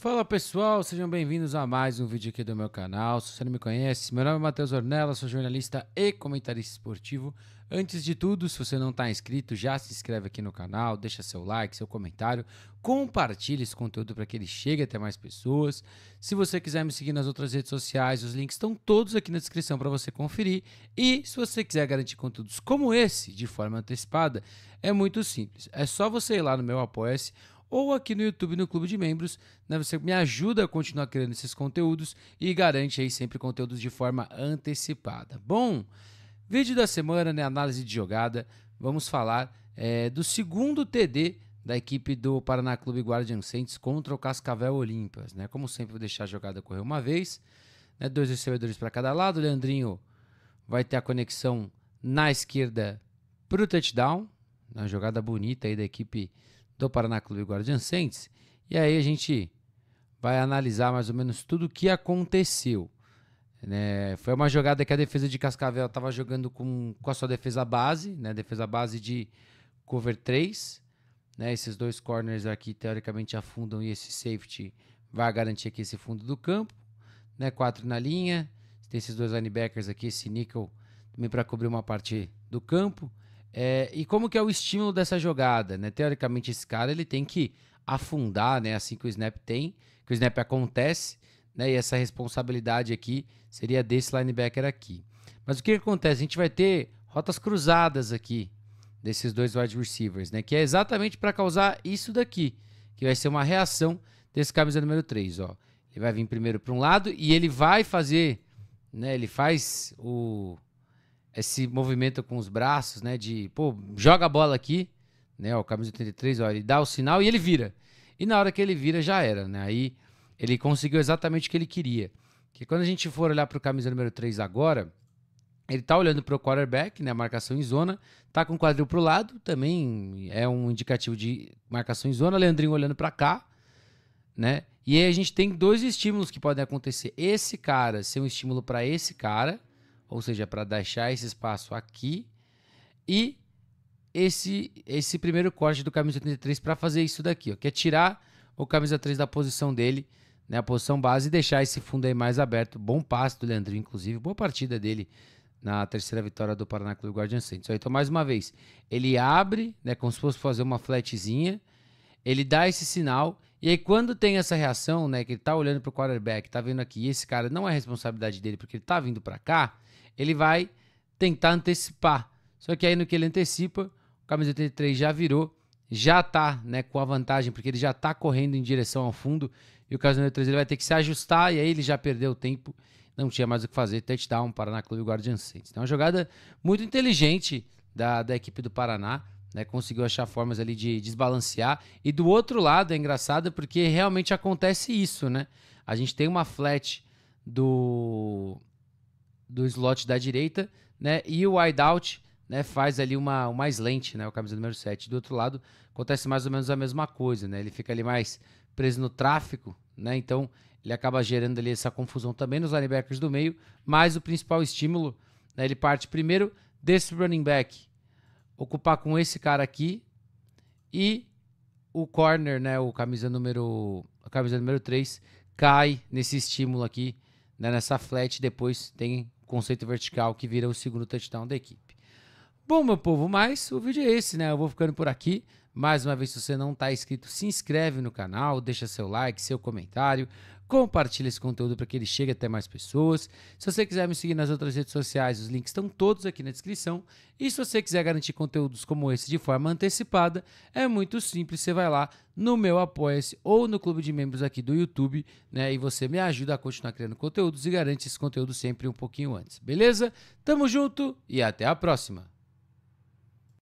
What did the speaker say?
Fala pessoal, sejam bem-vindos a mais um vídeo aqui do meu canal. Se você não me conhece, meu nome é Matheus Ornella, sou jornalista e comentarista esportivo. Antes de tudo, se você não está inscrito, já se inscreve aqui no canal, deixa seu like, seu comentário, compartilhe esse conteúdo para que ele chegue até mais pessoas. Se você quiser me seguir nas outras redes sociais, os links estão todos aqui na descrição para você conferir. E se você quiser garantir conteúdos como esse de forma antecipada, é muito simples. É só você ir lá no meu Apoia-se ou aqui no YouTube no Clube de Membros. Né? Você me ajuda a continuar criando esses conteúdos e garante aí sempre conteúdos de forma antecipada. Bom, vídeo da semana, né? Análise de jogada. Vamos falar é, do segundo TD da equipe do Paraná Clube Guardian Saints contra o Cascavel Olimpas. Né? Como sempre, vou deixar a jogada correr uma vez. Né? Dois recebedores para cada lado. O Leandrinho vai ter a conexão na esquerda para o touchdown. Uma jogada bonita aí da equipe do Paraná Clube Guardian Saints. E aí a gente vai analisar mais ou menos tudo o que aconteceu. Né? Foi uma jogada que a defesa de Cascavel estava jogando com, com a sua defesa base, né? defesa base de cover 3. Né? Esses dois corners aqui teoricamente afundam e esse safety vai garantir aqui esse fundo do campo. Né? Quatro na linha, tem esses dois linebackers aqui, esse nickel também para cobrir uma parte do campo. É, e como que é o estímulo dessa jogada? Né? Teoricamente, esse cara ele tem que afundar, né? Assim que o snap tem, que o snap acontece, né? E essa responsabilidade aqui seria desse linebacker aqui. Mas o que, que acontece? A gente vai ter rotas cruzadas aqui desses dois wide receivers, né? Que é exatamente para causar isso daqui, que vai ser uma reação desse camisa número 3, ó. Ele vai vir primeiro para um lado e ele vai fazer, né? Ele faz o esse movimento com os braços, né? De, pô, joga a bola aqui, né? O camisa 83, ó, ele dá o sinal e ele vira. E na hora que ele vira, já era, né? Aí ele conseguiu exatamente o que ele queria. Que quando a gente for olhar para o camisa número 3 agora, ele tá olhando para o quarterback, né? Marcação em zona, tá com o quadril pro lado, também é um indicativo de marcação em zona. Leandrinho olhando para cá, né? E aí a gente tem dois estímulos que podem acontecer. Esse cara ser um estímulo para esse cara, ou seja, para deixar esse espaço aqui e esse esse primeiro corte do camisa 83 para fazer isso daqui, ó, que é tirar o camisa 3 da posição dele, né, a posição base e deixar esse fundo aí mais aberto. Bom passe do Leandrinho, inclusive, boa partida dele na terceira vitória do Paraná Clube Guardian Saints. Então, mais uma vez, ele abre, né, como se fosse fazer uma flatzinha, ele dá esse sinal, e aí quando tem essa reação, né, que ele tá olhando pro quarterback, tá vendo aqui, esse cara não é responsabilidade dele porque ele tá vindo para cá, ele vai tentar antecipar. Só que aí no que ele antecipa, o camisa 83 já virou, já está né, com a vantagem, porque ele já está correndo em direção ao fundo, e o camisa 83 ele vai ter que se ajustar, e aí ele já perdeu tempo, não tinha mais o que fazer, touchdown, Paraná Clube Guardian Saints. Então é uma jogada muito inteligente da, da equipe do Paraná, né, conseguiu achar formas ali de desbalancear. E do outro lado é engraçado porque realmente acontece isso, né? A gente tem uma flat do do slot da direita, né? E o wideout, né, faz ali uma, mais lente, né, o camisa número 7. Do outro lado, acontece mais ou menos a mesma coisa, né? Ele fica ali mais preso no tráfico, né? Então, ele acaba gerando ali essa confusão também nos linebackers do meio, mas o principal estímulo, né, ele parte primeiro desse running back ocupar com esse cara aqui e o corner, né, o camisa número, a camisa número 3 cai nesse estímulo aqui, né, nessa flat, depois tem conceito vertical que vira o segundo touchdown da equipe. Bom, meu povo, mas o vídeo é esse, né? Eu vou ficando por aqui. Mais uma vez, se você não está inscrito, se inscreve no canal, deixa seu like, seu comentário, compartilha esse conteúdo para que ele chegue até mais pessoas. Se você quiser me seguir nas outras redes sociais, os links estão todos aqui na descrição. E se você quiser garantir conteúdos como esse de forma antecipada, é muito simples, você vai lá no meu Apoia-se ou no clube de membros aqui do YouTube, né? E você me ajuda a continuar criando conteúdos e garante esse conteúdo sempre um pouquinho antes, beleza? Tamo junto e até a próxima!